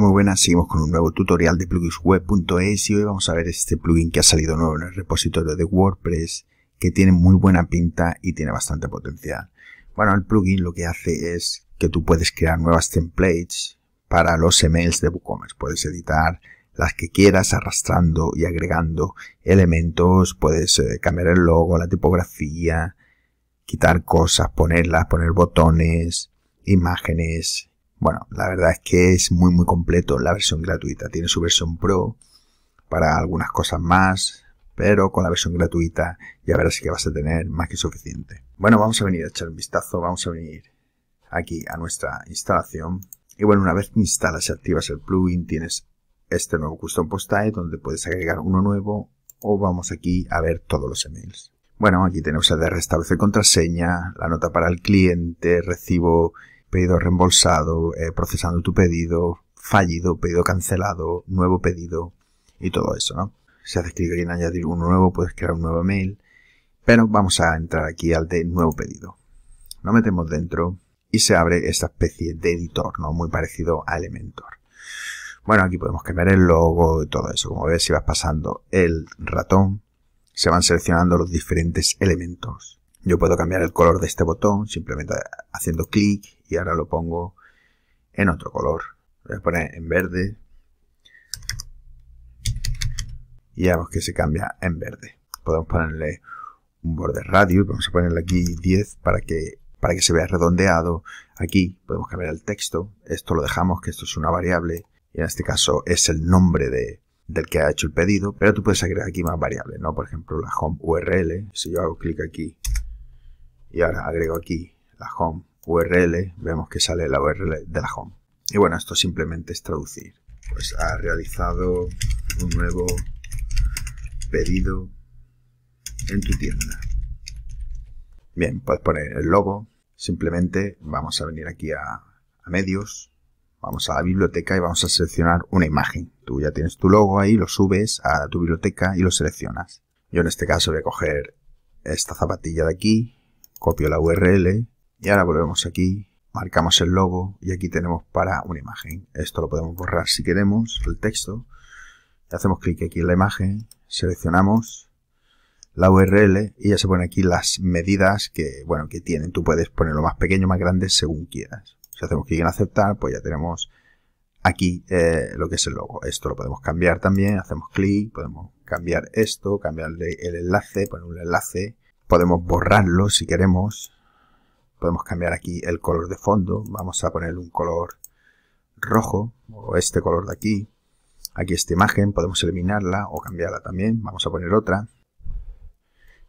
muy buenas, seguimos con un nuevo tutorial de pluginsweb.es y hoy vamos a ver este plugin que ha salido nuevo en el repositorio de WordPress que tiene muy buena pinta y tiene bastante potencial. Bueno, el plugin lo que hace es que tú puedes crear nuevas templates para los emails de WooCommerce. Puedes editar las que quieras arrastrando y agregando elementos, puedes eh, cambiar el logo, la tipografía, quitar cosas, ponerlas, poner botones, imágenes, bueno, la verdad es que es muy muy completo la versión gratuita. Tiene su versión Pro para algunas cosas más, pero con la versión gratuita ya verás que vas a tener más que suficiente. Bueno, vamos a venir a echar un vistazo, vamos a venir aquí a nuestra instalación. Y bueno, una vez que instalas y activas el plugin, tienes este nuevo Custom Post-Type donde puedes agregar uno nuevo o vamos aquí a ver todos los emails. Bueno, aquí tenemos el de restablecer contraseña, la nota para el cliente, recibo pedido reembolsado, eh, procesando tu pedido, fallido, pedido cancelado, nuevo pedido y todo eso, ¿no? Si haces clic en añadir uno nuevo, puedes crear un nuevo mail. Pero vamos a entrar aquí al de nuevo pedido. Lo metemos dentro y se abre esta especie de editor, ¿no? Muy parecido a Elementor. Bueno, aquí podemos cambiar el logo y todo eso. Como ves, si vas pasando el ratón, se van seleccionando los diferentes elementos. Yo puedo cambiar el color de este botón simplemente haciendo clic y ahora lo pongo en otro color. voy a poner en verde. Y vemos que se cambia en verde. Podemos ponerle un borde radio. Vamos a ponerle aquí 10 para que, para que se vea redondeado. Aquí podemos cambiar el texto. Esto lo dejamos, que esto es una variable. Y en este caso es el nombre de, del que ha hecho el pedido. Pero tú puedes agregar aquí más variables, ¿no? Por ejemplo, la home URL. Si yo hago clic aquí y ahora agrego aquí la home URL, vemos que sale la URL de la home. Y bueno, esto simplemente es traducir. Pues ha realizado un nuevo pedido en tu tienda. Bien, puedes poner el logo. Simplemente vamos a venir aquí a, medios, vamos a la biblioteca y vamos a seleccionar una imagen. Tú ya tienes tu logo ahí, lo subes a tu biblioteca y lo seleccionas. Yo en este caso voy a coger esta zapatilla de aquí copio la URL y ahora volvemos aquí, marcamos el logo y aquí tenemos para una imagen. Esto lo podemos borrar si queremos, el texto. Hacemos clic aquí en la imagen, seleccionamos la URL y ya se ponen aquí las medidas que, bueno, que tienen. Tú puedes ponerlo más pequeño, más grande, según quieras. Si hacemos clic en aceptar, pues ya tenemos aquí eh, lo que es el logo. Esto lo podemos cambiar también, hacemos clic, podemos cambiar esto, cambiarle el enlace, poner un enlace podemos borrarlo si queremos. Podemos cambiar aquí el color de fondo. Vamos a poner un color rojo o este color de aquí. Aquí esta imagen podemos eliminarla o cambiarla también. Vamos a poner otra.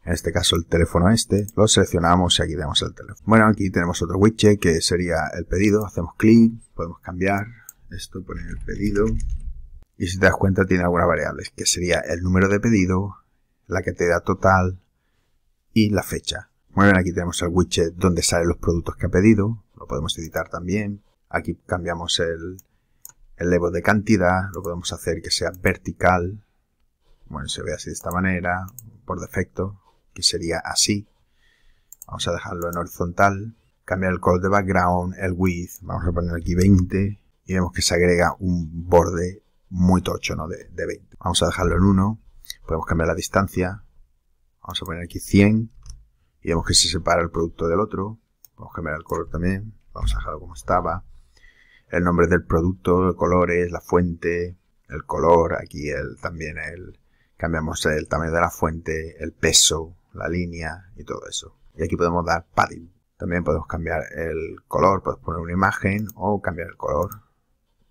En este caso el teléfono este. Lo seleccionamos y aquí tenemos el teléfono. Bueno, aquí tenemos otro widget que sería el pedido. Hacemos clic, podemos cambiar esto, poner el pedido. Y si te das cuenta tiene algunas variables, que sería el número de pedido, la que te da total, y la fecha. Muy bien, aquí tenemos el widget donde salen los productos que ha pedido, lo podemos editar también. Aquí cambiamos el, el de cantidad, lo podemos hacer que sea vertical, bueno, se ve así de esta manera, por defecto, que sería así. Vamos a dejarlo en horizontal, cambiar el color de background, el width, vamos a poner aquí 20 y vemos que se agrega un borde muy tocho, ¿no? De, de 20. Vamos a dejarlo en 1, podemos cambiar la distancia, Vamos a poner aquí 100 y vemos que se separa el producto del otro. Vamos a cambiar el color también. Vamos a dejarlo como estaba. El nombre del producto, el colores, la fuente, el color. Aquí el, también el, cambiamos el tamaño de la fuente, el peso, la línea y todo eso. Y aquí podemos dar padding. También podemos cambiar el color, podemos poner una imagen o cambiar el color.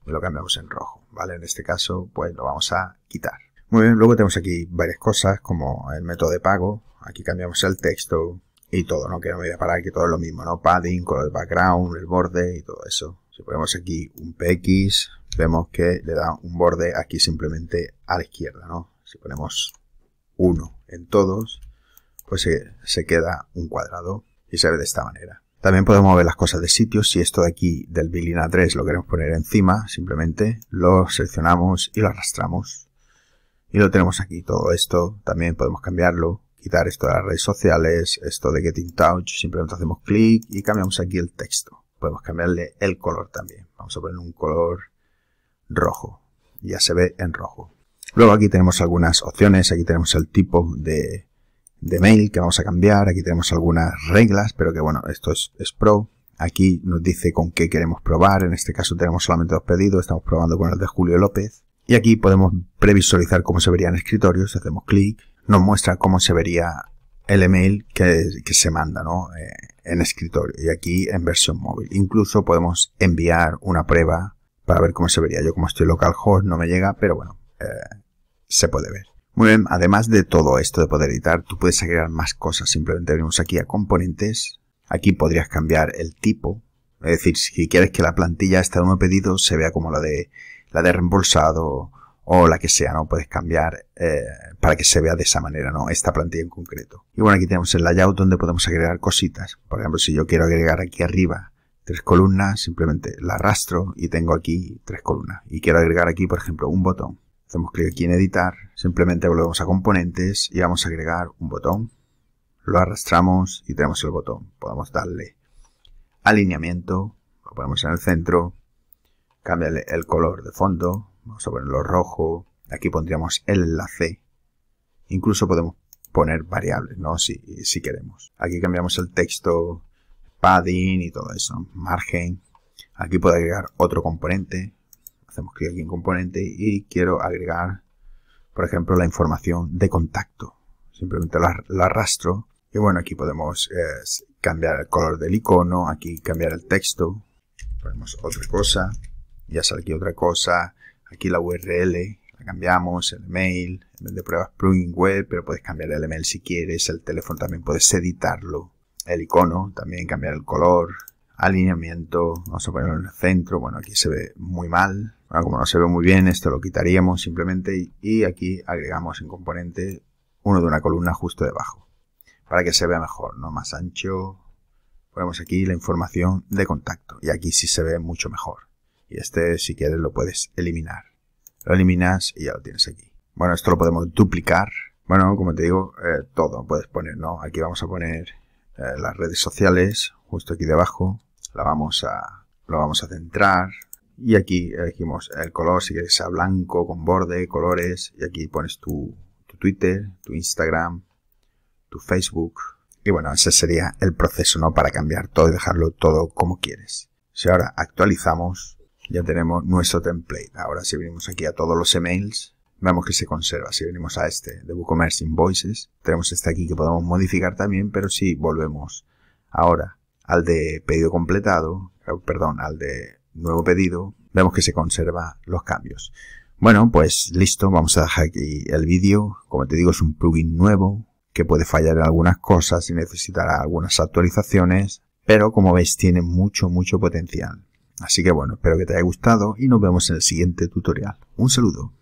Y lo cambiamos en rojo, ¿vale? En este caso, pues lo vamos a quitar. Muy bien, luego tenemos aquí varias cosas como el método de pago. Aquí cambiamos el texto y todo, ¿no? Que no me voy a parar, que todo es lo mismo, ¿no? Padding, color de background, el borde y todo eso. Si ponemos aquí un PX, vemos que le da un borde aquí simplemente a la izquierda, ¿no? Si ponemos uno en todos, pues se, se queda un cuadrado y se ve de esta manera. También podemos ver las cosas de sitio. Si esto de aquí del Bilina 3 lo queremos poner encima, simplemente lo seleccionamos y lo arrastramos. Y lo tenemos aquí todo esto. También podemos cambiarlo, quitar esto de las redes sociales, esto de Getting Touch. Simplemente hacemos clic y cambiamos aquí el texto. Podemos cambiarle el color también. Vamos a poner un color rojo. Ya se ve en rojo. Luego aquí tenemos algunas opciones. Aquí tenemos el tipo de, mail que vamos a cambiar. Aquí tenemos algunas reglas, pero que bueno, esto es pro. Aquí nos dice con qué queremos probar. En este caso tenemos solamente dos pedidos. Estamos probando con el de Julio López. Y aquí podemos previsualizar cómo se verían escritorios, hacemos clic, nos muestra cómo se vería el email que, se manda eh, en escritorio y aquí en versión móvil. Incluso podemos enviar una prueba para ver cómo se vería. Yo como estoy localhost no me llega, pero bueno, eh, se puede ver. Muy bien, además de todo esto de poder editar, tú puedes agregar más cosas. Simplemente venimos aquí a componentes. Aquí podrías cambiar el tipo. Es decir, si quieres que la plantilla esta de un pedido se vea como la de la de reembolsado o la que sea, ¿no? Puedes cambiar eh, para que se vea de esa manera, ¿no? Esta plantilla en concreto. Y bueno, aquí tenemos el layout donde podemos agregar cositas. Por ejemplo, si yo quiero agregar aquí arriba tres columnas, simplemente la arrastro y tengo aquí tres columnas. Y quiero agregar aquí, por ejemplo, un botón. Hacemos clic aquí en editar, simplemente volvemos a componentes y vamos a agregar un botón. Lo arrastramos y tenemos el botón. Podemos darle alineamiento, lo ponemos en el centro, Cambia el color de fondo, vamos a ponerlo rojo, aquí pondríamos el enlace, incluso podemos poner variables, ¿no? Si, queremos. Aquí cambiamos el texto, padding y todo eso, margen. Aquí puedo agregar otro componente, hacemos clic aquí en componente y quiero agregar, por ejemplo, la información de contacto. Simplemente la arrastro y bueno, aquí podemos eh, cambiar el color del icono, aquí cambiar el texto, ponemos otra cosa, ya sale aquí otra cosa, aquí la URL, la cambiamos, el email, en vez de pruebas plugin web, pero puedes cambiar el email si quieres, el teléfono también puedes editarlo, el icono también cambiar el color, alineamiento, vamos a ponerlo en el centro, bueno aquí se ve muy mal, como no se ve muy bien esto lo quitaríamos simplemente y aquí agregamos en componente uno de una columna justo debajo para que se vea mejor, no más ancho, ponemos aquí la información de contacto y aquí sí se ve mucho mejor. Y este, si quieres, lo puedes eliminar. Lo eliminas y ya lo tienes aquí. Bueno, esto lo podemos duplicar. Bueno, como te digo, eh, todo puedes poner, ¿no? Aquí vamos a poner eh, las redes sociales, justo aquí debajo. La vamos a, lo vamos a centrar. Y aquí elegimos el color, si quieres a blanco, con borde, colores. Y aquí pones tu, tu Twitter, tu Instagram, tu Facebook. Y bueno, ese sería el proceso, ¿no? Para cambiar todo y dejarlo todo como quieres. Si ahora actualizamos, ya tenemos nuestro template. Ahora si venimos aquí a todos los emails, vemos que se conserva. Si venimos a este de WooCommerce Invoices, tenemos este aquí que podemos modificar también, pero si volvemos ahora al de pedido completado, eh, perdón, al de nuevo pedido, vemos que se conserva los cambios. Bueno, pues listo, vamos a dejar aquí el vídeo. Como te digo, es un plugin nuevo que puede fallar en algunas cosas y necesitará algunas actualizaciones, pero como veis tiene mucho, mucho potencial. Así que bueno, espero que te haya gustado y nos vemos en el siguiente tutorial. Un saludo.